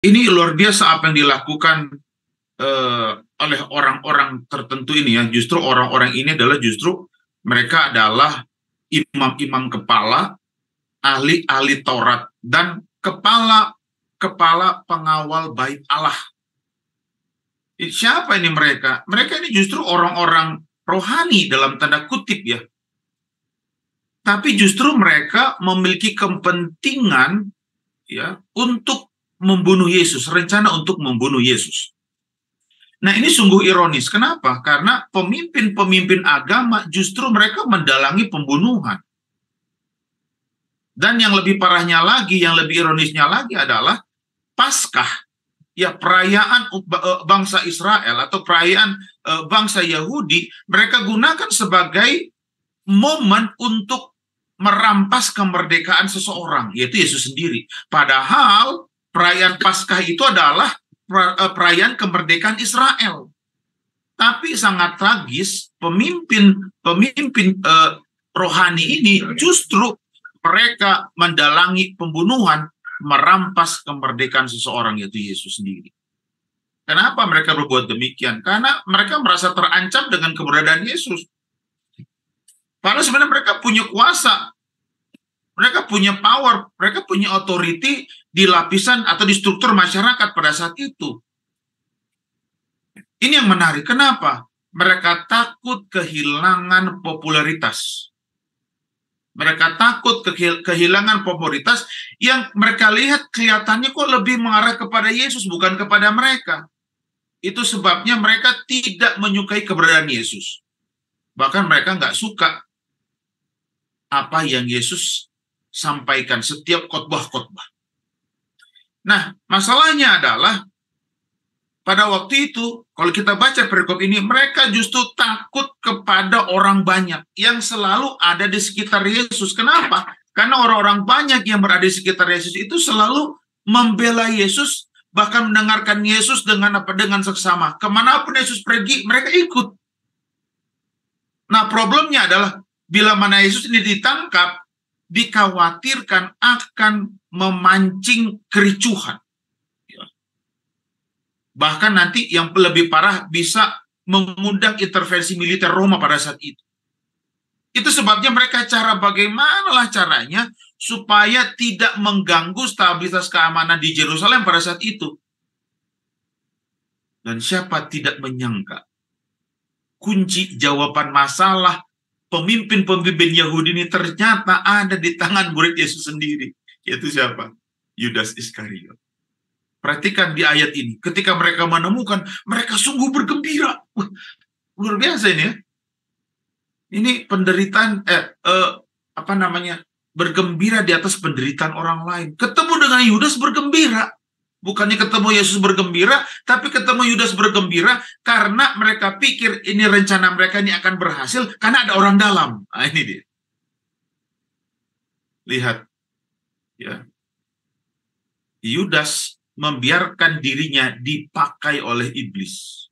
ini luar biasa apa yang dilakukan uh, oleh orang-orang tertentu ini ya. Justru orang-orang ini adalah justru mereka adalah imam-imam kepala, ahli-ahli Taurat dan kepala kepala pengawal bait Allah. Siapa ini mereka? Mereka ini justru orang-orang rohani dalam tanda kutip ya. Tapi justru mereka memiliki kepentingan ya untuk membunuh Yesus, rencana untuk membunuh Yesus. Nah, ini sungguh ironis. Kenapa? Karena pemimpin-pemimpin agama justru mereka mendalangi pembunuhan. Dan yang lebih parahnya lagi, yang lebih ironisnya lagi adalah Paskah. Ya, perayaan eh, bangsa Israel atau perayaan eh, bangsa Yahudi, mereka gunakan sebagai momen untuk merampas kemerdekaan seseorang, yaitu Yesus sendiri. Padahal perayaan Paskah itu adalah eh, perayaan kemerdekaan Israel. Tapi sangat tragis, pemimpin pemimpin eh, rohani ini justru mereka mendalangi pembunuhan, merampas kemerdekaan seseorang yaitu Yesus sendiri. Kenapa mereka berbuat demikian? Karena mereka merasa terancam dengan keberadaan Yesus. Padahal sebenarnya mereka punya kuasa mereka punya power, mereka punya authority di lapisan atau di struktur masyarakat pada saat itu. Ini yang menarik. Kenapa? Mereka takut kehilangan popularitas. Mereka takut kehilangan popularitas yang mereka lihat kelihatannya kok lebih mengarah kepada Yesus bukan kepada mereka. Itu sebabnya mereka tidak menyukai keberadaan Yesus. Bahkan mereka nggak suka apa yang Yesus sampaikan setiap khotbah-khotbah. Nah, masalahnya adalah pada waktu itu, kalau kita baca perikop ini, mereka justru takut kepada orang banyak yang selalu ada di sekitar Yesus. Kenapa? Karena orang-orang banyak yang berada di sekitar Yesus itu selalu membela Yesus, bahkan mendengarkan Yesus dengan apa dengan seksama. Kemanapun Yesus pergi, mereka ikut. Nah, problemnya adalah bila mana Yesus ini ditangkap, dikhawatirkan akan memancing kericuhan. Ya. Bahkan nanti yang lebih parah bisa mengundang intervensi militer Roma pada saat itu. Itu sebabnya mereka cara bagaimanalah caranya supaya tidak mengganggu stabilitas keamanan di Jerusalem pada saat itu. Dan siapa tidak menyangka kunci jawaban masalah pemimpin-pemimpin Yahudi ini ternyata ada di tangan murid Yesus sendiri. Yaitu siapa? Yudas Iskariot. Perhatikan di ayat ini. Ketika mereka menemukan, mereka sungguh bergembira. Wah, luar biasa ini ya. Ini penderitaan, eh, eh, apa namanya, bergembira di atas penderitaan orang lain. Ketemu dengan Yudas bergembira. Bukannya ketemu Yesus bergembira, tapi ketemu Yudas bergembira karena mereka pikir ini rencana mereka ini akan berhasil karena ada orang dalam. Nah, ini dia. Lihat. Ya. Yudas membiarkan dirinya dipakai oleh iblis.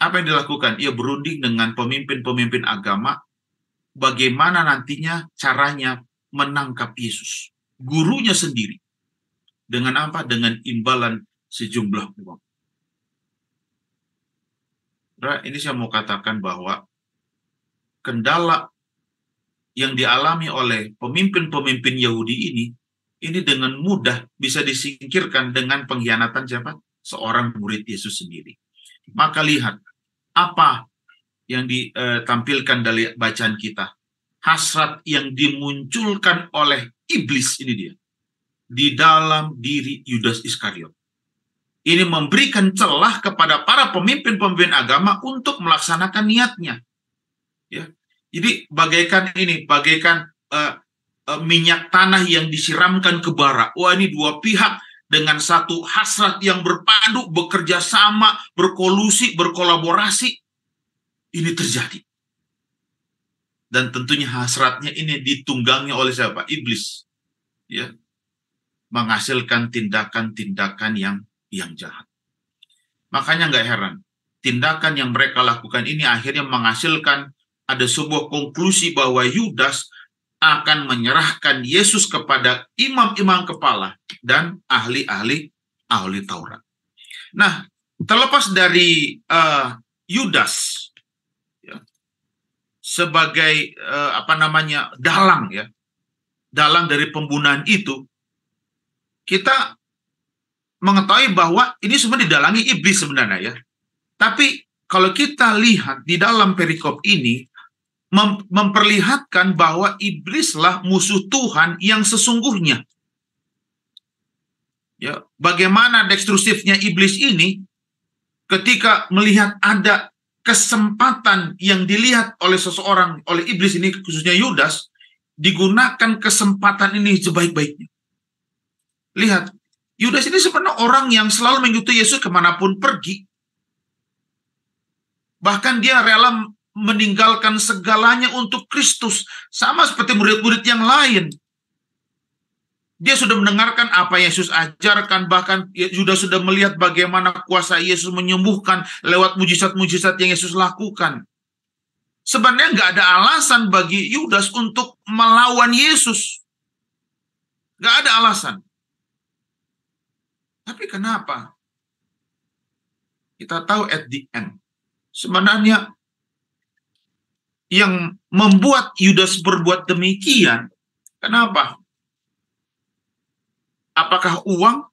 Apa yang dilakukan? Ia berunding dengan pemimpin-pemimpin agama bagaimana nantinya caranya menangkap Yesus. Gurunya sendiri dengan apa? Dengan imbalan sejumlah uang. Nah, ini saya mau katakan bahwa kendala yang dialami oleh pemimpin-pemimpin Yahudi ini, ini dengan mudah bisa disingkirkan dengan pengkhianatan siapa? Seorang murid Yesus sendiri. Maka lihat, apa yang ditampilkan eh, dari bacaan kita. Hasrat yang dimunculkan oleh iblis ini dia di dalam diri Yudas Iskariot. Ini memberikan celah kepada para pemimpin-pemimpin agama untuk melaksanakan niatnya. Ya. Jadi bagaikan ini, bagaikan uh, uh, minyak tanah yang disiramkan ke bara. Wah ini dua pihak dengan satu hasrat yang berpadu, bekerja sama, berkolusi, berkolaborasi. Ini terjadi. Dan tentunya hasratnya ini ditunggangi oleh siapa? Iblis. Ya, menghasilkan tindakan-tindakan yang yang jahat. Makanya nggak heran, tindakan yang mereka lakukan ini akhirnya menghasilkan ada sebuah konklusi bahwa Yudas akan menyerahkan Yesus kepada imam-imam kepala dan ahli-ahli ahli Taurat. Nah, terlepas dari uh, Yudas ya, sebagai uh, apa namanya dalang ya, dalang dari pembunuhan itu, kita mengetahui bahwa ini semua didalangi iblis sebenarnya ya. Tapi kalau kita lihat di dalam perikop ini mem memperlihatkan bahwa iblislah musuh Tuhan yang sesungguhnya. Ya, bagaimana destruktifnya iblis ini ketika melihat ada kesempatan yang dilihat oleh seseorang oleh iblis ini khususnya Yudas digunakan kesempatan ini sebaik-baiknya. Lihat, Yudas ini sebenarnya orang yang selalu mengikuti Yesus kemanapun pergi. Bahkan dia rela meninggalkan segalanya untuk Kristus. Sama seperti murid-murid yang lain. Dia sudah mendengarkan apa Yesus ajarkan, bahkan Yudas sudah melihat bagaimana kuasa Yesus menyembuhkan lewat mujizat-mujizat yang Yesus lakukan. Sebenarnya nggak ada alasan bagi Yudas untuk melawan Yesus. Nggak ada alasan. Tapi kenapa? Kita tahu at the end. Sebenarnya yang membuat Yudas berbuat demikian, kenapa? Apakah uang?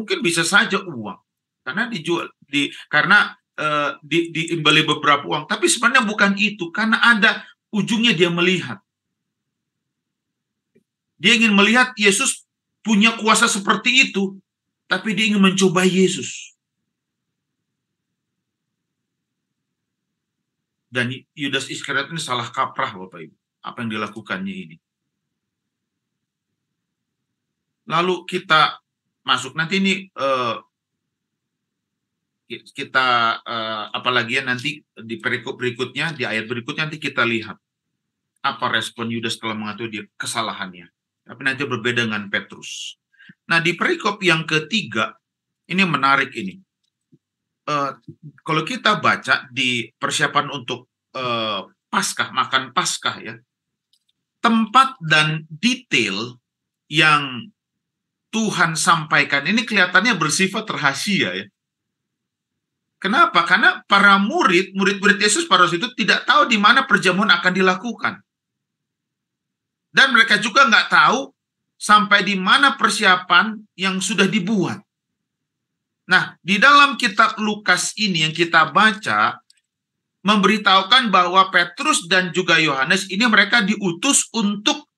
Mungkin bisa saja uang. Karena dijual di karena e, di, diimbali beberapa uang, tapi sebenarnya bukan itu karena ada ujungnya dia melihat. Dia ingin melihat Yesus punya kuasa seperti itu, tapi dia ingin mencoba Yesus. Dan Yudas Iskariot ini salah kaprah Bapak Ibu. Apa yang dilakukannya ini. Lalu kita masuk. Nanti ini uh, kita uh, apalagi ya nanti di perikop berikutnya, di ayat berikutnya nanti kita lihat apa respon Yudas setelah mengatur dia kesalahannya. Tapi nanti berbeda dengan Petrus. Nah di perikop yang ketiga, ini menarik ini. Uh, kalau kita baca di persiapan untuk uh, Paskah, makan Paskah ya, tempat dan detail yang Tuhan sampaikan ini kelihatannya bersifat rahasia ya. Kenapa? Karena para murid, murid-murid Yesus pada waktu itu tidak tahu di mana perjamuan akan dilakukan. Dan mereka juga nggak tahu sampai di mana persiapan yang sudah dibuat. Nah, di dalam kitab Lukas ini yang kita baca, memberitahukan bahwa Petrus dan juga Yohanes ini mereka diutus untuk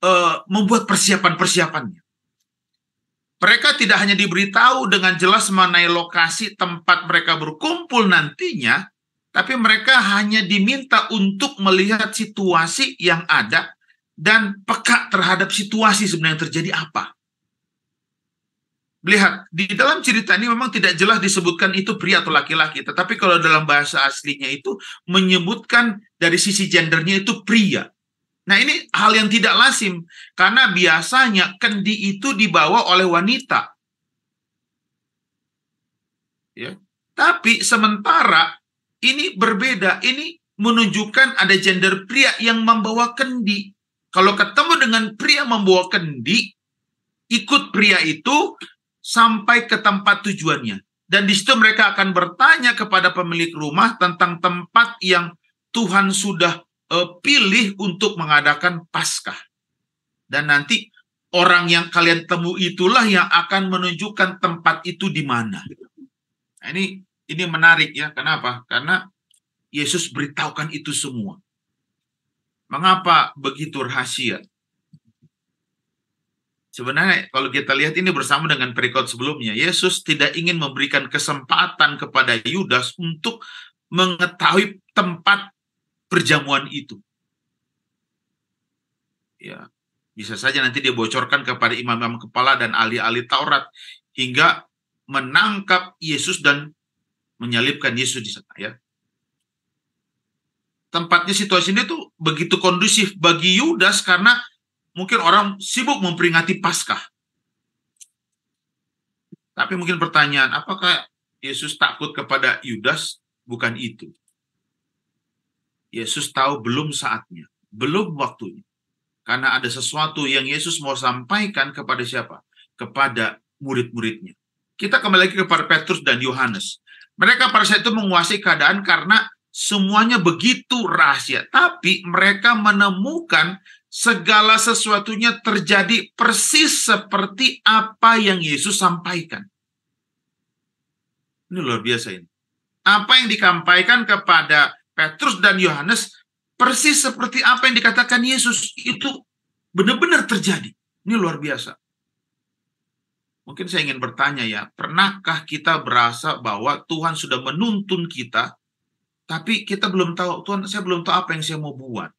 uh, membuat persiapan-persiapannya. Mereka tidak hanya diberitahu dengan jelas mengenai lokasi tempat mereka berkumpul nantinya, tapi mereka hanya diminta untuk melihat situasi yang ada dan peka terhadap situasi sebenarnya yang terjadi apa. Lihat, di dalam cerita ini memang tidak jelas disebutkan itu pria atau laki-laki, tetapi kalau dalam bahasa aslinya itu menyebutkan dari sisi gendernya itu pria. Nah ini hal yang tidak lazim, karena biasanya kendi itu dibawa oleh wanita. Ya. Tapi sementara ini berbeda, ini menunjukkan ada gender pria yang membawa kendi. Kalau ketemu dengan pria membawa kendi, ikut pria itu sampai ke tempat tujuannya. Dan di situ mereka akan bertanya kepada pemilik rumah tentang tempat yang Tuhan sudah uh, pilih untuk mengadakan Paskah. Dan nanti orang yang kalian temu itulah yang akan menunjukkan tempat itu di mana. Nah, ini ini menarik ya. Kenapa? Karena Yesus beritahukan itu semua. Mengapa begitu rahasia? Sebenarnya kalau kita lihat ini bersama dengan perikop sebelumnya, Yesus tidak ingin memberikan kesempatan kepada Yudas untuk mengetahui tempat perjamuan itu. Ya, bisa saja nanti dia bocorkan kepada imam-imam kepala dan ahli-ahli Taurat hingga menangkap Yesus dan menyalibkan Yesus di sana ya tempatnya situasi ini tuh begitu kondusif bagi Yudas karena mungkin orang sibuk memperingati Paskah. Tapi mungkin pertanyaan, apakah Yesus takut kepada Yudas? Bukan itu. Yesus tahu belum saatnya, belum waktunya. Karena ada sesuatu yang Yesus mau sampaikan kepada siapa? Kepada murid-muridnya. Kita kembali lagi kepada Petrus dan Yohanes. Mereka pada saat itu menguasai keadaan karena semuanya begitu rahasia. Tapi mereka menemukan segala sesuatunya terjadi persis seperti apa yang Yesus sampaikan. Ini luar biasa ini. Apa yang dikampaikan kepada Petrus dan Yohanes persis seperti apa yang dikatakan Yesus itu benar-benar terjadi. Ini luar biasa. Mungkin saya ingin bertanya ya, pernahkah kita berasa bahwa Tuhan sudah menuntun kita tapi kita belum tahu, Tuhan saya belum tahu apa yang saya mau buat.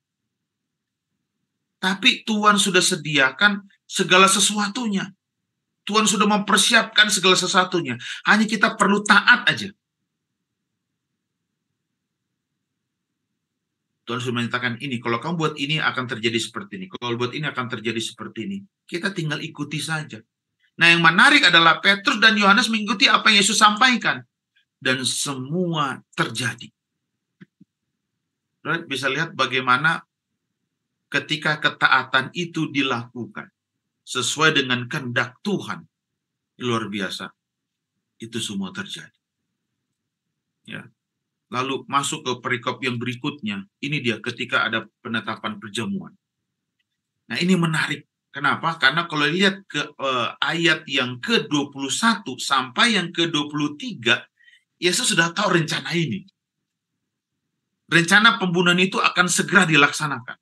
Tapi Tuhan sudah sediakan segala sesuatunya. Tuhan sudah mempersiapkan segala sesuatunya. Hanya kita perlu taat aja. Tuhan sudah menyatakan ini, kalau kamu buat ini akan terjadi seperti ini. Kalau buat ini akan terjadi seperti ini. Kita tinggal ikuti saja. Nah yang menarik adalah Petrus dan Yohanes mengikuti apa yang Yesus sampaikan. Dan semua terjadi saudara bisa lihat bagaimana ketika ketaatan itu dilakukan sesuai dengan kehendak Tuhan, luar biasa. Itu semua terjadi. Ya. Lalu masuk ke perikop yang berikutnya, ini dia ketika ada penetapan perjamuan. Nah, ini menarik. Kenapa? Karena kalau lihat ke eh, ayat yang ke-21 sampai yang ke-23, Yesus sudah tahu rencana ini rencana pembunuhan itu akan segera dilaksanakan.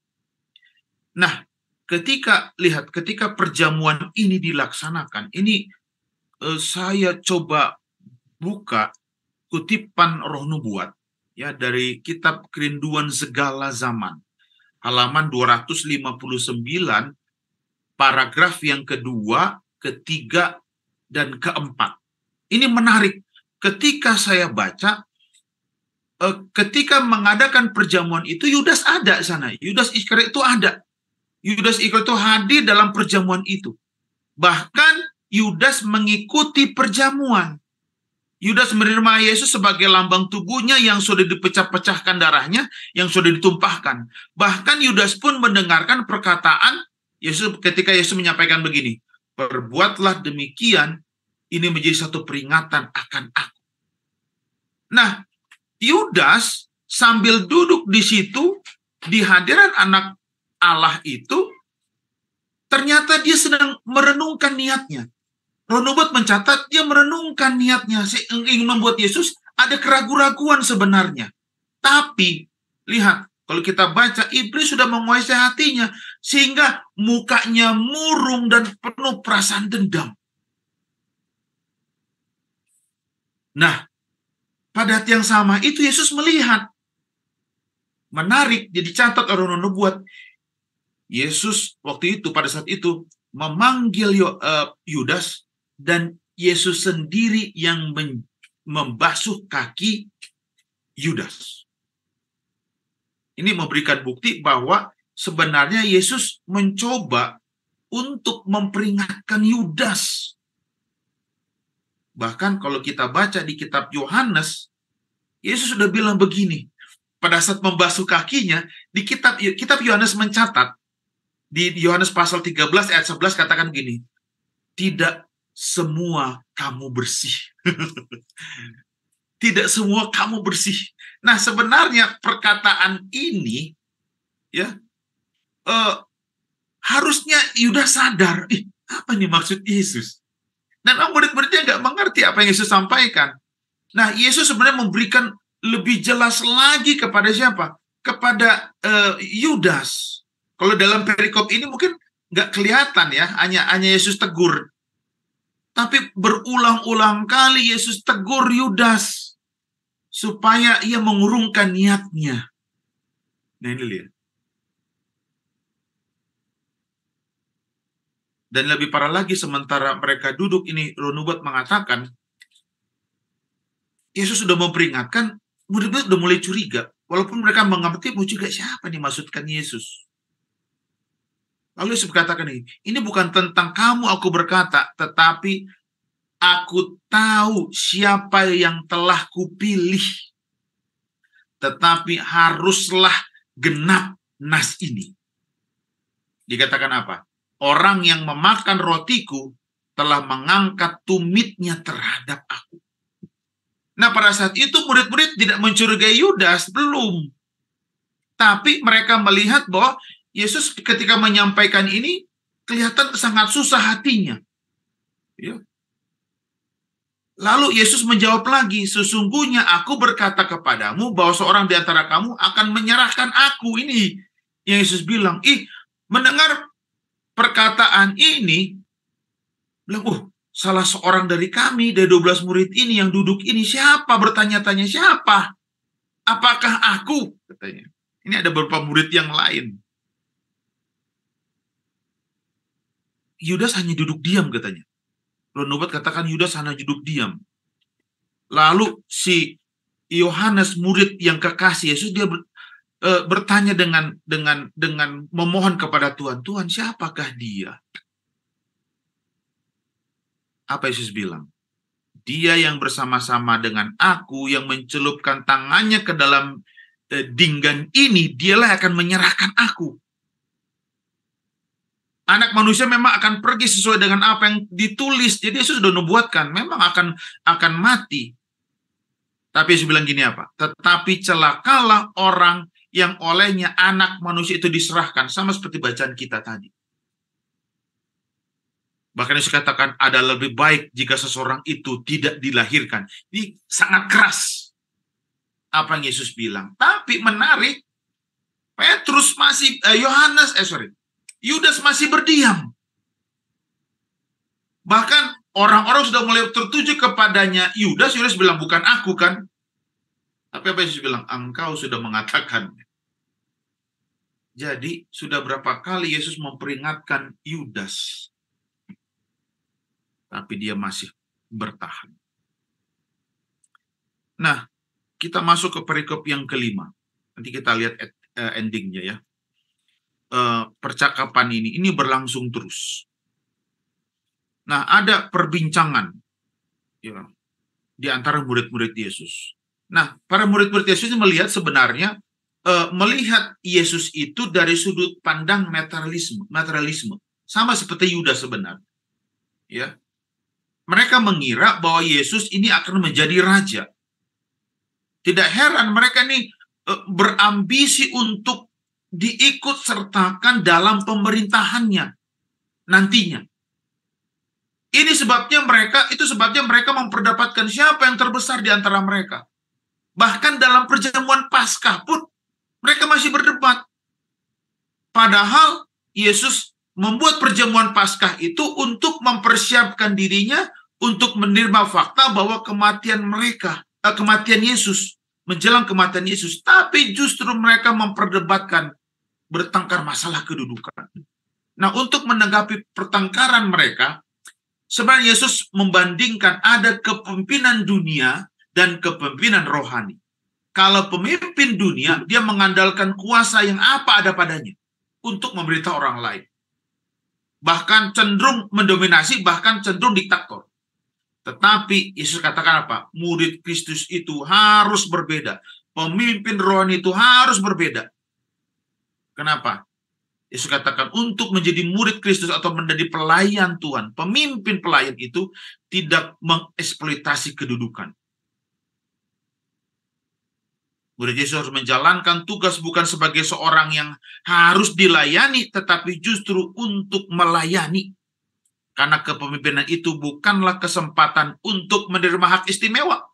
Nah, ketika lihat ketika perjamuan ini dilaksanakan, ini eh, saya coba buka kutipan roh nubuat ya dari kitab kerinduan segala zaman halaman 259 paragraf yang kedua, ketiga dan keempat. Ini menarik. Ketika saya baca Eh, ketika mengadakan perjamuan itu Yudas ada sana. Yudas Iskariot itu ada. Yudas Iskariot itu hadir dalam perjamuan itu. Bahkan Yudas mengikuti perjamuan. Yudas menerima Yesus sebagai lambang tubuhnya yang sudah dipecah-pecahkan darahnya, yang sudah ditumpahkan. Bahkan Yudas pun mendengarkan perkataan Yesus ketika Yesus menyampaikan begini, "Perbuatlah demikian, ini menjadi satu peringatan akan aku." Nah, Yudas sambil duduk di situ di hadiran anak Allah itu ternyata dia sedang merenungkan niatnya. Ronobot mencatat dia merenungkan niatnya ingin membuat Yesus ada keraguan-raguan sebenarnya. Tapi lihat kalau kita baca iblis sudah menguasai hatinya sehingga mukanya murung dan penuh perasaan dendam. Nah, pada yang sama itu Yesus melihat. Menarik, jadi catat orang nubuat. Yesus waktu itu, pada saat itu, memanggil eh, Yudas dan Yesus sendiri yang membasuh kaki Yudas. Ini memberikan bukti bahwa sebenarnya Yesus mencoba untuk memperingatkan Yudas Bahkan kalau kita baca di kitab Yohanes, Yesus sudah bilang begini. Pada saat membasuh kakinya, di kitab kitab Yohanes mencatat di Yohanes pasal 13 ayat 11 katakan gini, tidak semua kamu bersih. tidak semua kamu bersih. Nah, sebenarnya perkataan ini ya uh, harusnya Yuda sadar, ih, apa nih maksud Yesus? Dan murid-muridnya nggak mengerti apa yang Yesus sampaikan. Nah, Yesus sebenarnya memberikan lebih jelas lagi kepada siapa? Kepada uh, Yudas. Kalau dalam perikop ini mungkin nggak kelihatan ya, hanya hanya Yesus tegur. Tapi berulang-ulang kali Yesus tegur Yudas supaya ia mengurungkan niatnya. Nah ini lihat. Dan lebih parah lagi sementara mereka duduk ini Ronubat mengatakan Yesus sudah memperingatkan, murid-murid sudah mulai curiga. Walaupun mereka mengerti, mau juga siapa nih maksudkan Yesus. Lalu Yesus berkatakan ini, ini bukan tentang kamu aku berkata, tetapi aku tahu siapa yang telah kupilih. Tetapi haruslah genap nas ini. Dikatakan apa? orang yang memakan rotiku telah mengangkat tumitnya terhadap aku. Nah pada saat itu murid-murid tidak mencurigai Yudas, belum. Tapi mereka melihat bahwa Yesus ketika menyampaikan ini kelihatan sangat susah hatinya. Ya. Lalu Yesus menjawab lagi, sesungguhnya aku berkata kepadamu bahwa seorang di antara kamu akan menyerahkan aku. Ini yang Yesus bilang, ih mendengar perkataan ini bilang, oh, salah seorang dari kami dari 12 murid ini yang duduk ini siapa?" bertanya-tanya siapa? "Apakah aku?" katanya. Ini ada beberapa murid yang lain. Yudas hanya duduk diam katanya. Nubat katakan Yudas hanya duduk diam. Lalu si Yohanes murid yang kekasih Yesus dia e, bertanya dengan dengan dengan memohon kepada Tuhan, Tuhan siapakah dia? Apa Yesus bilang? Dia yang bersama-sama dengan aku yang mencelupkan tangannya ke dalam e, dinggan ini, dialah akan menyerahkan aku. Anak manusia memang akan pergi sesuai dengan apa yang ditulis. Jadi Yesus sudah nubuatkan, memang akan akan mati. Tapi Yesus bilang gini apa? Tetapi celakalah orang yang olehnya anak manusia itu diserahkan sama seperti bacaan kita tadi. Bahkan Yesus katakan ada lebih baik jika seseorang itu tidak dilahirkan. Ini sangat keras apa yang Yesus bilang. Tapi menarik, Petrus masih, eh, Yohanes, eh, eh, sorry, Yudas masih berdiam. Bahkan orang-orang sudah mulai tertuju kepadanya. Yudas, Yudas bilang bukan aku kan. Tapi apa Yesus bilang? Engkau sudah mengatakan. Jadi sudah berapa kali Yesus memperingatkan Yudas. Tapi dia masih bertahan. Nah, kita masuk ke perikop yang kelima. Nanti kita lihat eh, endingnya ya. Eh, percakapan ini, ini berlangsung terus. Nah, ada perbincangan ya, di antara murid-murid Yesus. Nah, para murid-murid Yesus melihat sebenarnya uh, melihat Yesus itu dari sudut pandang materialisme, materialisme. Sama seperti Yuda sebenarnya. Ya. Mereka mengira bahwa Yesus ini akan menjadi raja. Tidak heran mereka ini uh, berambisi untuk diikut sertakan dalam pemerintahannya nantinya. Ini sebabnya mereka, itu sebabnya mereka memperdapatkan siapa yang terbesar di antara mereka. Bahkan dalam perjamuan Paskah pun mereka masih berdebat. Padahal Yesus membuat perjamuan Paskah itu untuk mempersiapkan dirinya untuk menerima fakta bahwa kematian mereka, eh, kematian Yesus, menjelang kematian Yesus. Tapi justru mereka memperdebatkan, bertengkar masalah kedudukan. Nah, untuk menanggapi pertengkaran mereka, sebenarnya Yesus membandingkan ada kepemimpinan dunia dan kepemimpinan rohani. Kalau pemimpin dunia, dia mengandalkan kuasa yang apa ada padanya untuk memberitahu orang lain. Bahkan cenderung mendominasi, bahkan cenderung diktator. Tetapi Yesus katakan apa? Murid Kristus itu harus berbeda. Pemimpin rohani itu harus berbeda. Kenapa? Yesus katakan untuk menjadi murid Kristus atau menjadi pelayan Tuhan, pemimpin pelayan itu tidak mengeksploitasi kedudukan. Murid Yesus harus menjalankan tugas bukan sebagai seorang yang harus dilayani, tetapi justru untuk melayani. Karena kepemimpinan itu bukanlah kesempatan untuk menerima hak istimewa,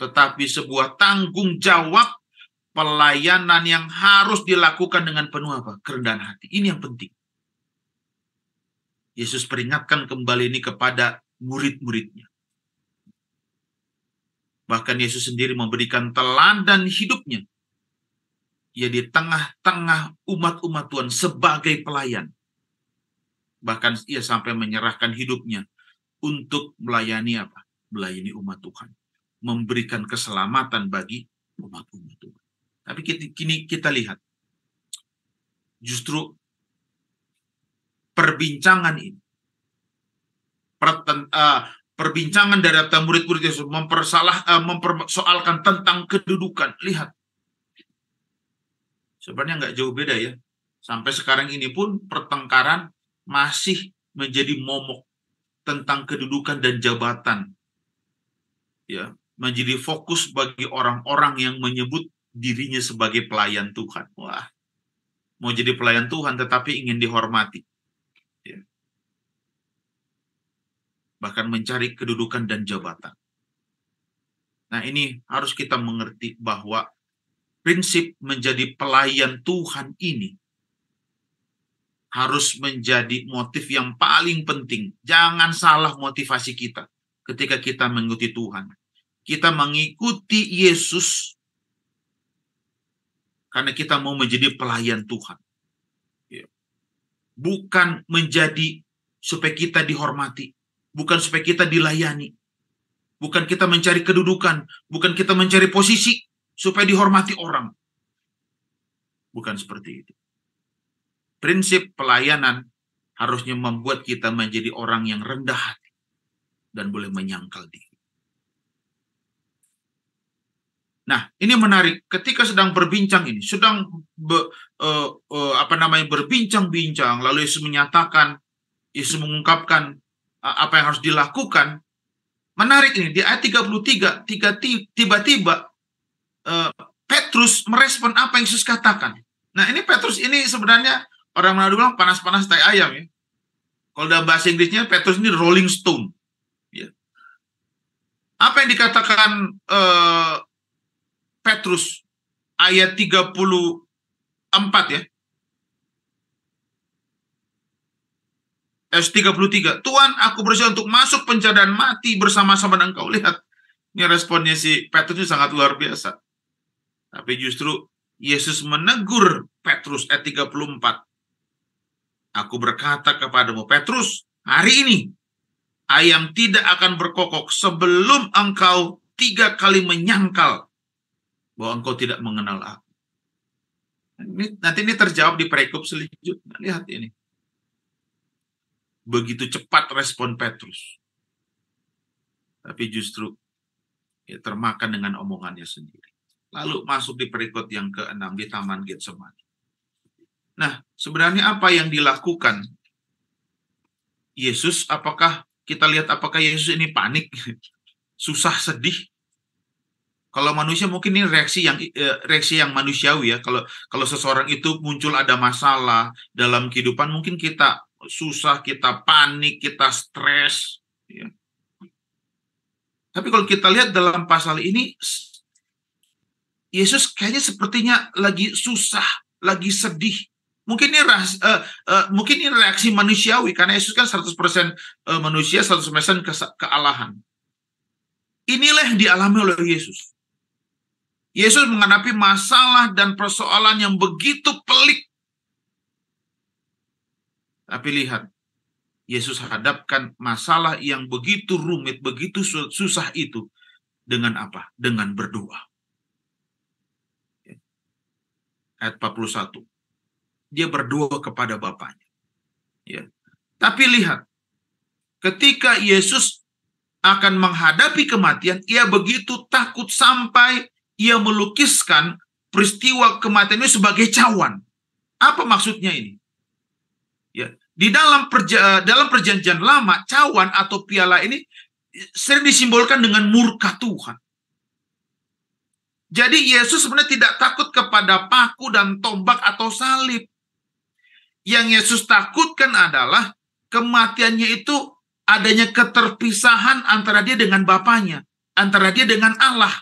tetapi sebuah tanggung jawab pelayanan yang harus dilakukan dengan penuh apa? kerendahan hati. Ini yang penting. Yesus peringatkan kembali ini kepada murid-muridnya. Bahkan Yesus sendiri memberikan teladan hidupnya. ia di tengah-tengah umat-umat Tuhan sebagai pelayan. Bahkan ia sampai menyerahkan hidupnya untuk melayani apa? Melayani umat Tuhan. Memberikan keselamatan bagi umat-umat Tuhan. Tapi kini kita lihat. Justru perbincangan ini perten, uh, Perbincangan dari atas murid-murid Yesus mempersalah, uh, mempersoalkan tentang kedudukan. Lihat. Sebenarnya nggak jauh beda ya. Sampai sekarang ini pun pertengkaran masih menjadi momok tentang kedudukan dan jabatan. Ya, menjadi fokus bagi orang-orang yang menyebut dirinya sebagai pelayan Tuhan. Wah, mau jadi pelayan Tuhan tetapi ingin dihormati. bahkan mencari kedudukan dan jabatan. Nah, ini harus kita mengerti bahwa prinsip menjadi pelayan Tuhan ini harus menjadi motif yang paling penting. Jangan salah motivasi kita ketika kita mengikuti Tuhan. Kita mengikuti Yesus karena kita mau menjadi pelayan Tuhan. Iya. Bukan menjadi supaya kita dihormati, bukan supaya kita dilayani. Bukan kita mencari kedudukan, bukan kita mencari posisi supaya dihormati orang. Bukan seperti itu. Prinsip pelayanan harusnya membuat kita menjadi orang yang rendah hati dan boleh menyangkal diri. Nah, ini menarik. Ketika sedang berbincang ini, sedang be, uh, uh, apa namanya berbincang-bincang, lalu Yesus menyatakan, Yesus mengungkapkan apa yang harus dilakukan. Menarik ini di ayat 33 tiba-tiba uh, Petrus merespon apa yang Yesus katakan. Nah, ini Petrus ini sebenarnya orang Manado bilang panas-panas tai ayam ya. Kalau dalam bahasa Inggrisnya Petrus ini rolling stone. Ya. Apa yang dikatakan uh, Petrus ayat 34 ya. S33. Tuhan, aku bersedia untuk masuk penjara dan mati bersama-sama dengan engkau. Lihat, ini responnya si Petrus sangat luar biasa. Tapi justru Yesus menegur Petrus ayat 34. Aku berkata kepadamu, Petrus, hari ini ayam tidak akan berkokok sebelum engkau tiga kali menyangkal bahwa engkau tidak mengenal aku. Ini, nanti ini terjawab di perikop selanjutnya. Lihat ini begitu cepat respon Petrus. Tapi justru ya, termakan dengan omongannya sendiri. Lalu masuk di perikot yang ke-6 di Taman Getsemani. Nah, sebenarnya apa yang dilakukan Yesus? Apakah kita lihat apakah Yesus ini panik, susah, sedih? Kalau manusia mungkin ini reaksi yang eh, reaksi yang manusiawi ya. Kalau kalau seseorang itu muncul ada masalah dalam kehidupan mungkin kita susah, kita panik, kita stres. Ya. Tapi kalau kita lihat dalam pasal ini, Yesus kayaknya sepertinya lagi susah, lagi sedih. Mungkin ini, uh, uh, mungkin ini reaksi manusiawi, karena Yesus kan 100% uh, eh, manusia, 100% ke kealahan. Inilah yang dialami oleh Yesus. Yesus menghadapi masalah dan persoalan yang begitu pelik tapi lihat, Yesus hadapkan masalah yang begitu rumit, begitu susah itu dengan apa? Dengan berdoa. Ayat 41. Dia berdoa kepada Bapaknya. Ya. Tapi lihat, ketika Yesus akan menghadapi kematian, ia begitu takut sampai ia melukiskan peristiwa kematian ini sebagai cawan. Apa maksudnya ini? Ya, di dalam perja dalam perjanjian lama cawan atau piala ini sering disimbolkan dengan murka Tuhan. Jadi Yesus sebenarnya tidak takut kepada paku dan tombak atau salib. Yang Yesus takutkan adalah kematiannya itu adanya keterpisahan antara dia dengan Bapaknya, antara dia dengan Allah.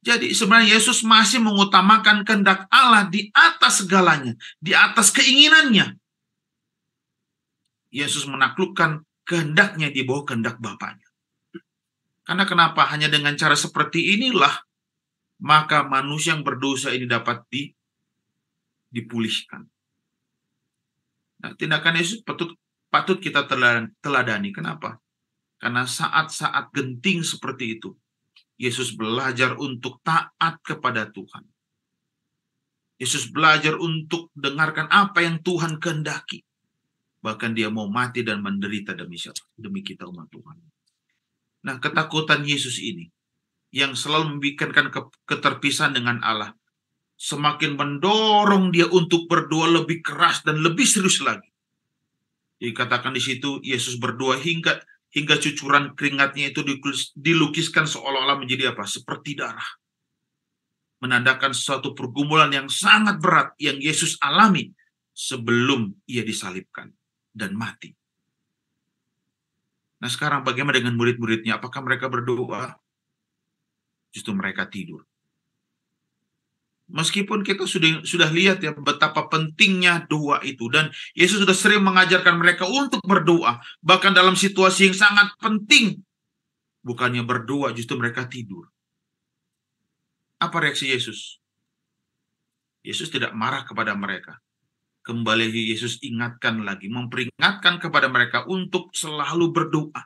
Jadi sebenarnya Yesus masih mengutamakan kehendak Allah di atas segalanya, di atas keinginannya. Yesus menaklukkan kehendaknya di bawah kehendak Bapaknya. Karena kenapa? Hanya dengan cara seperti inilah maka manusia yang berdosa ini dapat di, dipulihkan. Nah, tindakan Yesus patut, patut kita teladani. Kenapa? Karena saat-saat genting seperti itu, Yesus belajar untuk taat kepada Tuhan. Yesus belajar untuk dengarkan apa yang Tuhan kehendaki. Bahkan dia mau mati dan menderita demi siapa? Demi kita umat Tuhan. Nah, ketakutan Yesus ini yang selalu membikinkan keterpisahan dengan Allah semakin mendorong dia untuk berdoa lebih keras dan lebih serius lagi. Dikatakan di situ Yesus berdoa hingga hingga cucuran keringatnya itu dilukiskan seolah-olah menjadi apa? Seperti darah. Menandakan suatu pergumulan yang sangat berat yang Yesus alami sebelum ia disalibkan dan mati. Nah sekarang bagaimana dengan murid-muridnya? Apakah mereka berdoa? Justru mereka tidur meskipun kita sudah sudah lihat ya betapa pentingnya doa itu dan Yesus sudah sering mengajarkan mereka untuk berdoa bahkan dalam situasi yang sangat penting bukannya berdoa justru mereka tidur apa reaksi Yesus Yesus tidak marah kepada mereka kembali Yesus ingatkan lagi memperingatkan kepada mereka untuk selalu berdoa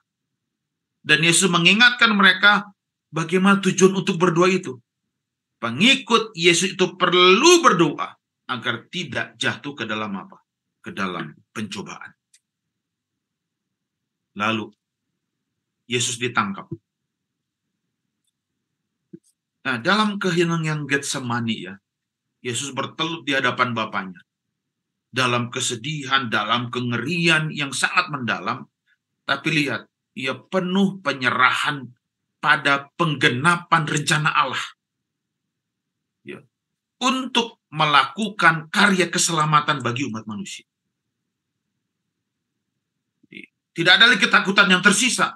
dan Yesus mengingatkan mereka bagaimana tujuan untuk berdoa itu Pengikut Yesus itu perlu berdoa agar tidak jatuh ke dalam apa? Ke dalam pencobaan. Lalu Yesus ditangkap. Nah, dalam yang Getsemani ya, Yesus bertelut di hadapan Bapaknya. Dalam kesedihan, dalam kengerian yang sangat mendalam. Tapi lihat, ia penuh penyerahan pada penggenapan rencana Allah ya, untuk melakukan karya keselamatan bagi umat manusia. Tidak ada lagi ketakutan yang tersisa.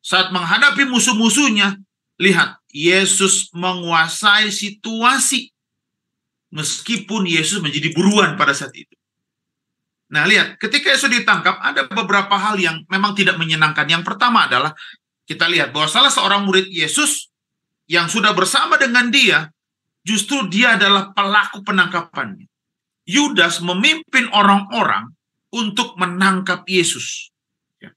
Saat menghadapi musuh-musuhnya, lihat, Yesus menguasai situasi meskipun Yesus menjadi buruan pada saat itu. Nah, lihat, ketika Yesus ditangkap, ada beberapa hal yang memang tidak menyenangkan. Yang pertama adalah kita lihat bahwa salah seorang murid Yesus yang sudah bersama dengan dia justru dia adalah pelaku penangkapannya. Yudas memimpin orang-orang untuk menangkap Yesus. Ya.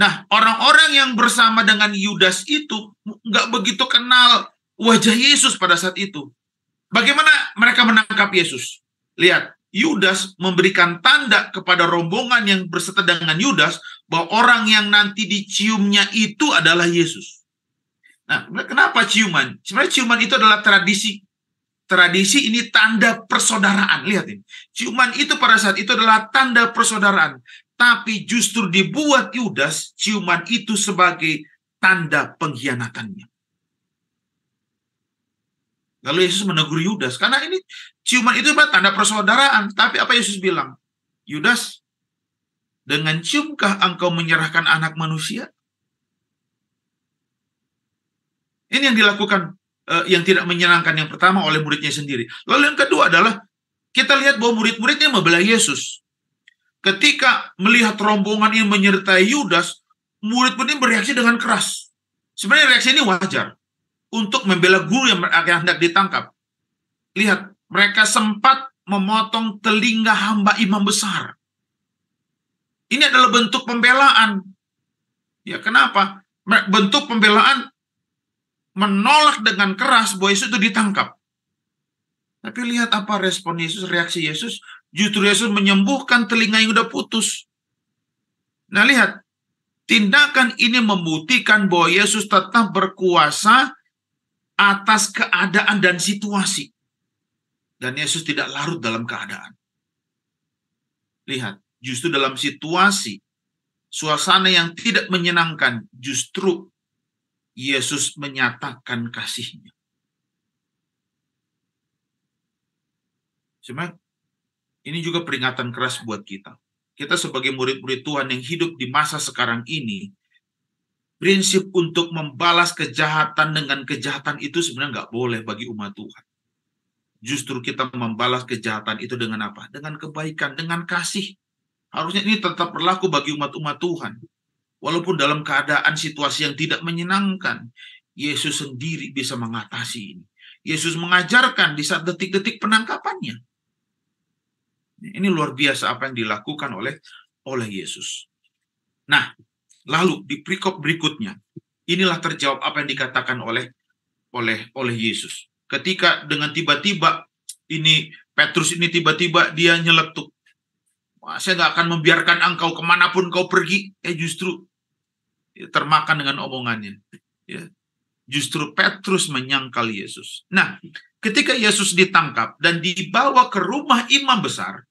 Nah, orang-orang yang bersama dengan Yudas itu nggak begitu kenal wajah Yesus pada saat itu. Bagaimana mereka menangkap Yesus? Lihat, Yudas memberikan tanda kepada rombongan yang berserta dengan Yudas bahwa orang yang nanti diciumnya itu adalah Yesus. Nah, kenapa ciuman? Sebenarnya ciuman itu adalah tradisi. Tradisi ini tanda persaudaraan. Lihat ini. Ciuman itu pada saat itu adalah tanda persaudaraan. Tapi justru dibuat Yudas ciuman itu sebagai tanda pengkhianatannya. Lalu Yesus menegur Yudas. Karena ini ciuman itu adalah tanda persaudaraan. Tapi apa Yesus bilang? Yudas, dengan ciumkah engkau menyerahkan anak manusia? Ini yang dilakukan uh, yang tidak menyenangkan yang pertama oleh muridnya sendiri. Lalu yang kedua adalah kita lihat bahwa murid-muridnya membela Yesus. Ketika melihat rombongan ini menyertai Yudas, murid pun ini bereaksi dengan keras. Sebenarnya reaksi ini wajar untuk membela guru yang akan hendak ditangkap. Lihat, mereka sempat memotong telinga hamba imam besar. Ini adalah bentuk pembelaan. Ya, kenapa? Bentuk pembelaan menolak dengan keras bahwa Yesus itu ditangkap. Tapi lihat apa respon Yesus, reaksi Yesus. Justru Yesus menyembuhkan telinga yang udah putus. Nah lihat, tindakan ini membuktikan bahwa Yesus tetap berkuasa atas keadaan dan situasi. Dan Yesus tidak larut dalam keadaan. Lihat, justru dalam situasi, suasana yang tidak menyenangkan, justru Yesus menyatakan kasihnya. Cuma ini juga peringatan keras buat kita. Kita sebagai murid-murid Tuhan yang hidup di masa sekarang ini, prinsip untuk membalas kejahatan dengan kejahatan itu sebenarnya nggak boleh bagi umat Tuhan. Justru kita membalas kejahatan itu dengan apa? Dengan kebaikan, dengan kasih. Harusnya ini tetap berlaku bagi umat-umat Tuhan. Walaupun dalam keadaan situasi yang tidak menyenangkan, Yesus sendiri bisa mengatasi ini. Yesus mengajarkan di saat detik-detik penangkapannya. Ini luar biasa apa yang dilakukan oleh oleh Yesus. Nah, lalu di perikop berikutnya, inilah terjawab apa yang dikatakan oleh oleh oleh Yesus. Ketika dengan tiba-tiba ini Petrus ini tiba-tiba dia nyeletuk. Wah, saya nggak akan membiarkan engkau kemanapun kau pergi. Eh justru termakan dengan omongannya. Ya. Justru Petrus menyangkal Yesus. Nah, ketika Yesus ditangkap dan dibawa ke rumah imam besar,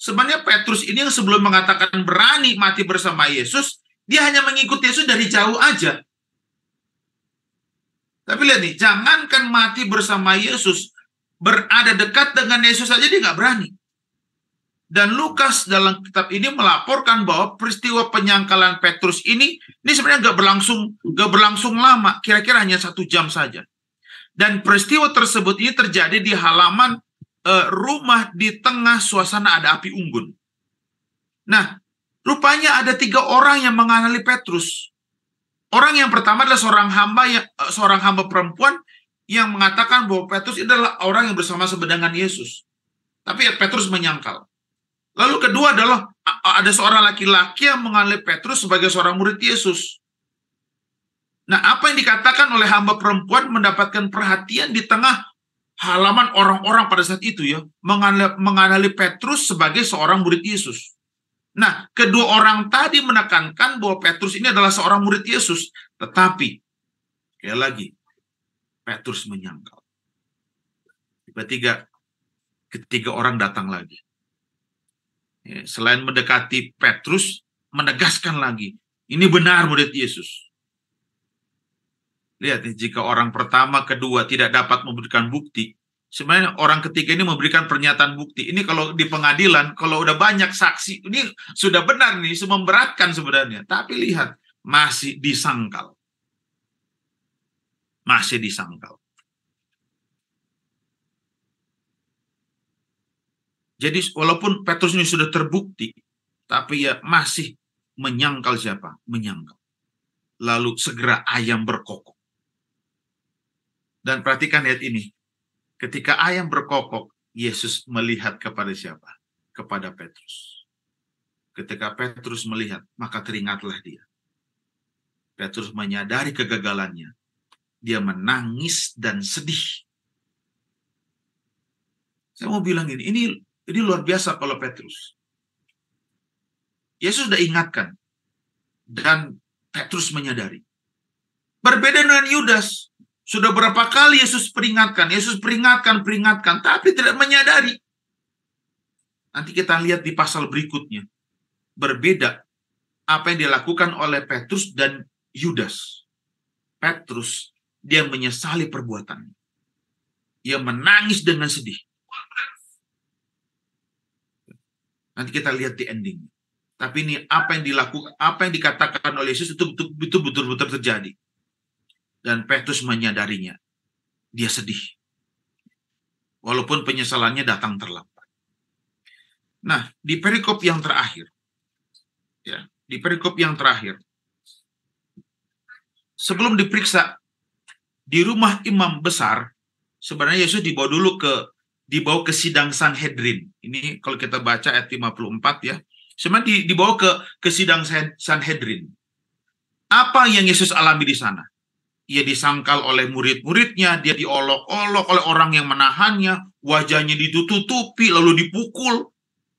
sebenarnya Petrus ini yang sebelum mengatakan berani mati bersama Yesus, dia hanya mengikuti Yesus dari jauh aja. Tapi lihat nih, jangankan mati bersama Yesus, berada dekat dengan Yesus saja dia nggak berani. Dan Lukas dalam kitab ini melaporkan bahwa peristiwa penyangkalan Petrus ini, ini sebenarnya nggak berlangsung nggak berlangsung lama, kira-kira hanya satu jam saja. Dan peristiwa tersebut ini terjadi di halaman e, rumah di tengah suasana ada api unggun. Nah, rupanya ada tiga orang yang mengenali Petrus. Orang yang pertama adalah seorang hamba yang eh, seorang hamba perempuan yang mengatakan bahwa Petrus adalah orang yang bersama dengan Yesus. Tapi Petrus menyangkal. Lalu kedua adalah ada seorang laki-laki yang mengalih Petrus sebagai seorang murid Yesus. Nah, apa yang dikatakan oleh hamba perempuan mendapatkan perhatian di tengah halaman orang-orang pada saat itu ya, mengenali Petrus sebagai seorang murid Yesus. Nah, kedua orang tadi menekankan bahwa Petrus ini adalah seorang murid Yesus, tetapi sekali lagi Petrus menyangkal. Tiba-tiba ketiga orang datang lagi. Ya, selain mendekati Petrus, menegaskan lagi, ini benar murid Yesus. Lihat nih, jika orang pertama, kedua tidak dapat memberikan bukti, sebenarnya orang ketiga ini memberikan pernyataan bukti. Ini kalau di pengadilan, kalau udah banyak saksi, ini sudah benar nih, sememberatkan sebenarnya. Tapi lihat, masih disangkal. Masih disangkal. Jadi walaupun Petrus ini sudah terbukti, tapi ya masih menyangkal siapa? Menyangkal. Lalu segera ayam berkokok. Dan perhatikan ayat ini. Ketika ayam berkokok, Yesus melihat kepada siapa? Kepada Petrus. Ketika Petrus melihat, maka teringatlah dia. Petrus menyadari kegagalannya. Dia menangis dan sedih. Saya mau bilang ini, ini jadi luar biasa kalau Petrus. Yesus sudah ingatkan. Dan Petrus menyadari. Berbeda dengan Yudas. Sudah berapa kali Yesus peringatkan. Yesus peringatkan, peringatkan. Tapi tidak menyadari. Nanti kita lihat di pasal berikutnya. Berbeda apa yang dilakukan oleh Petrus dan Yudas. Petrus, dia menyesali perbuatannya. Ia menangis dengan sedih. Nanti kita lihat di ending. Tapi ini apa yang dilakukan, apa yang dikatakan oleh Yesus itu betul-betul terjadi. Dan Petrus menyadarinya. Dia sedih. Walaupun penyesalannya datang terlambat. Nah, di perikop yang terakhir, ya, di perikop yang terakhir, sebelum diperiksa di rumah imam besar, sebenarnya Yesus dibawa dulu ke dibawa ke sidang Sanhedrin. Ini kalau kita baca ayat 54 ya. di dibawa ke ke sidang Sanhedrin. Apa yang Yesus alami di sana? Ia disangkal oleh murid-muridnya, dia diolok-olok oleh orang yang menahannya, wajahnya ditutupi, lalu dipukul.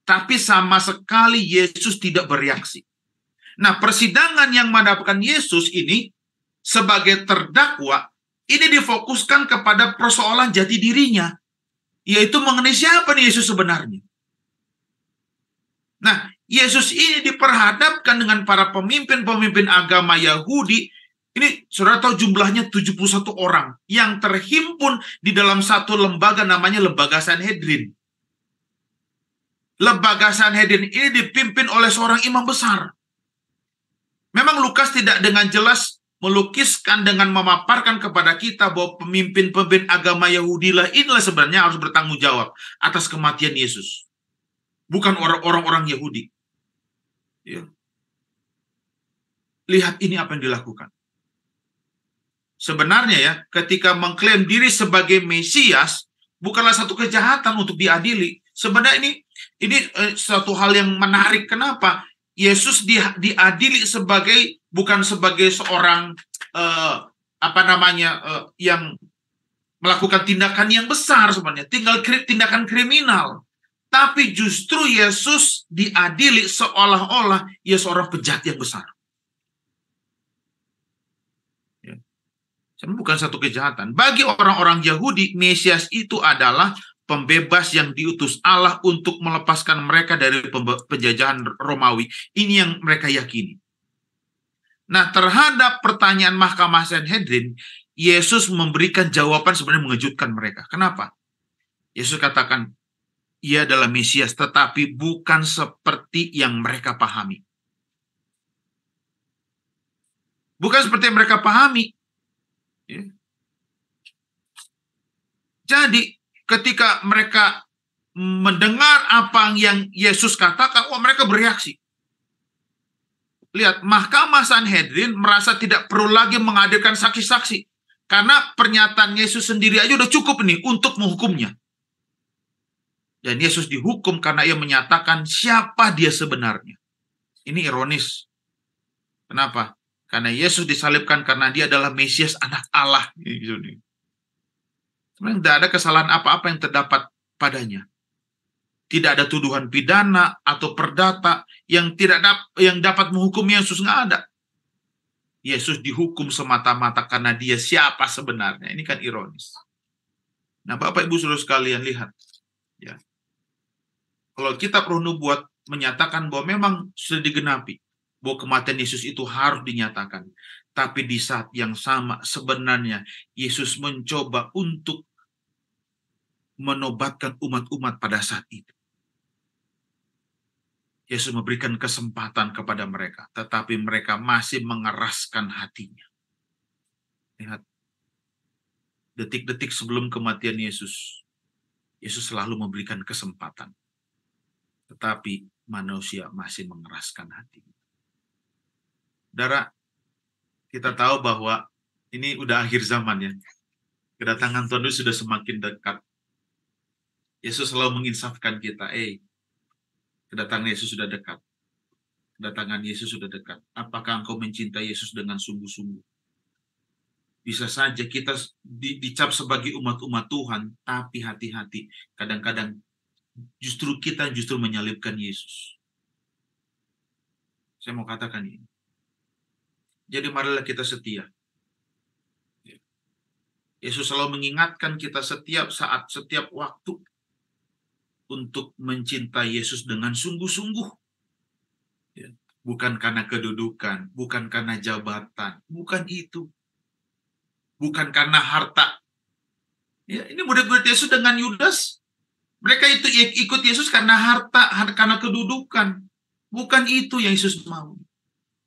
Tapi sama sekali Yesus tidak bereaksi. Nah, persidangan yang mendapatkan Yesus ini sebagai terdakwa ini difokuskan kepada persoalan jati dirinya yaitu mengenai siapa nih Yesus sebenarnya. Nah, Yesus ini diperhadapkan dengan para pemimpin-pemimpin agama Yahudi. Ini sudah tahu jumlahnya 71 orang yang terhimpun di dalam satu lembaga namanya Lembaga Sanhedrin. Lembaga Sanhedrin ini dipimpin oleh seorang imam besar. Memang Lukas tidak dengan jelas melukiskan dengan memaparkan kepada kita bahwa pemimpin-pemimpin agama Yahudi lah inilah sebenarnya harus bertanggung jawab atas kematian Yesus. Bukan orang-orang Yahudi. Ya. Lihat ini apa yang dilakukan. Sebenarnya ya, ketika mengklaim diri sebagai Mesias, bukanlah satu kejahatan untuk diadili. Sebenarnya ini ini eh, satu hal yang menarik. Kenapa? Yesus di, diadili sebagai bukan sebagai seorang uh, apa namanya uh, yang melakukan tindakan yang besar sebenarnya, tinggal tindakan kriminal. Tapi justru Yesus diadili seolah-olah ia seorang pejahat yang besar. Ya. Bukan satu kejahatan. Bagi orang-orang Yahudi, Mesias itu adalah pembebas yang diutus Allah untuk melepaskan mereka dari penjajahan Romawi. Ini yang mereka yakini. Nah, terhadap pertanyaan Mahkamah Sanhedrin, Yesus memberikan jawaban sebenarnya mengejutkan mereka. Kenapa? Yesus katakan, ia adalah Mesias, tetapi bukan seperti yang mereka pahami. Bukan seperti yang mereka pahami. Ya. Jadi, ketika mereka mendengar apa yang Yesus katakan, wah mereka bereaksi lihat Mahkamah Sanhedrin merasa tidak perlu lagi menghadirkan saksi-saksi karena pernyataan Yesus sendiri aja udah cukup nih untuk menghukumnya. Dan Yesus dihukum karena ia menyatakan siapa dia sebenarnya. Ini ironis. Kenapa? Karena Yesus disalibkan karena dia adalah Mesias anak Allah. Gitu sebenarnya tidak ada kesalahan apa-apa yang terdapat padanya tidak ada tuduhan pidana atau perdata yang tidak dap yang dapat menghukum Yesus nggak ada. Yesus dihukum semata-mata karena dia siapa sebenarnya. Ini kan ironis. Nah, Bapak Ibu Saudara sekalian lihat ya. Kalau kitab Roh Nubuat menyatakan bahwa memang sudah digenapi bahwa kematian Yesus itu harus dinyatakan. Tapi di saat yang sama sebenarnya Yesus mencoba untuk menobatkan umat-umat pada saat itu. Yesus memberikan kesempatan kepada mereka, tetapi mereka masih mengeraskan hatinya. Lihat, detik-detik sebelum kematian Yesus, Yesus selalu memberikan kesempatan. Tetapi manusia masih mengeraskan hatinya. Dara, kita tahu bahwa ini udah akhir zaman ya. Kedatangan Tuhan itu sudah semakin dekat. Yesus selalu menginsafkan kita, eh, Kedatangan Yesus sudah dekat. Kedatangan Yesus sudah dekat. Apakah engkau mencintai Yesus dengan sungguh-sungguh? Bisa saja kita dicap sebagai umat-umat Tuhan, tapi hati-hati. Kadang-kadang justru kita justru menyalibkan Yesus. Saya mau katakan ini. Jadi marilah kita setia. Yesus selalu mengingatkan kita setiap saat, setiap waktu untuk mencintai Yesus dengan sungguh-sungguh. Ya, bukan karena kedudukan, bukan karena jabatan, bukan itu. Bukan karena harta. Ya, ini murid-murid Yesus dengan Yudas, mereka itu ikut Yesus karena harta, karena kedudukan. Bukan itu yang Yesus mau.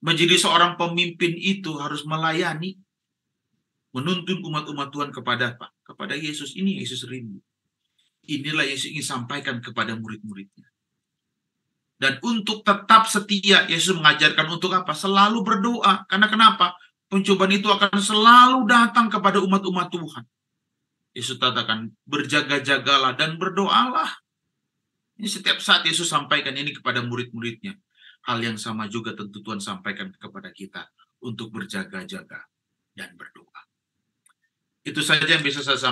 Menjadi seorang pemimpin itu harus melayani, menuntun umat-umat Tuhan kepada apa? Kepada Yesus. Ini Yesus rindu. Inilah Yesus ingin sampaikan kepada murid-muridnya. Dan untuk tetap setia, Yesus mengajarkan untuk apa? Selalu berdoa. Karena kenapa? Pencobaan itu akan selalu datang kepada umat-umat Tuhan. Yesus katakan, berjaga-jagalah dan berdoalah. Ini setiap saat Yesus sampaikan ini kepada murid-muridnya. Hal yang sama juga tentu Tuhan sampaikan kepada kita untuk berjaga-jaga dan berdoa. Itu saja yang bisa saya sampaikan.